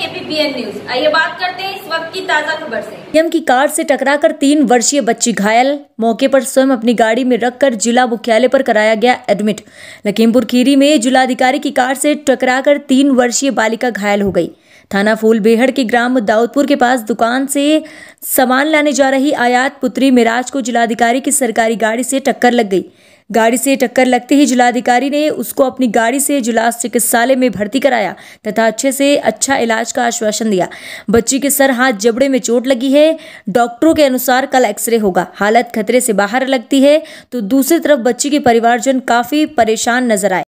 केपीबीएन news आइए बात करते हैं इस वक्त की ताजा खबर से एम की कार से टकराकर तीन वर्षीय बच्ची घायल मौके पर स्वयं अपनी गाड़ी में रखकर जिला मुख्यालय पर कराया गया एडमिट लखीमपुर खीरी में जिलाधिकारी की कार से टकराकर तीन वर्षीय बालिका घायल हो गई थाना फूल बेहड़ के ग्राम दाऊदपुर के पास दुकान से सामान लाने जा रही आयात पुत्री मिराज को जिलाधिकारी की सरकारी गाड़ी से टक्कर लग गई गाड़ी से टक्कर लगते ही जिलाधिकारी ने उसको अपनी गाड़ी से जिला चिकित्सालय में भर्ती कराया तथा अच्छे से अच्छा इलाज का आश्वासन दिया बच्ची के सर हाथ जबड़े में चोट लगी है डॉक्टरों के अनुसार कल एक्सरे होगा हालत खतरे से बाहर लगती है तो दूसरी तरफ बच्ची के परिवारजन काफ़ी परेशान नजर आए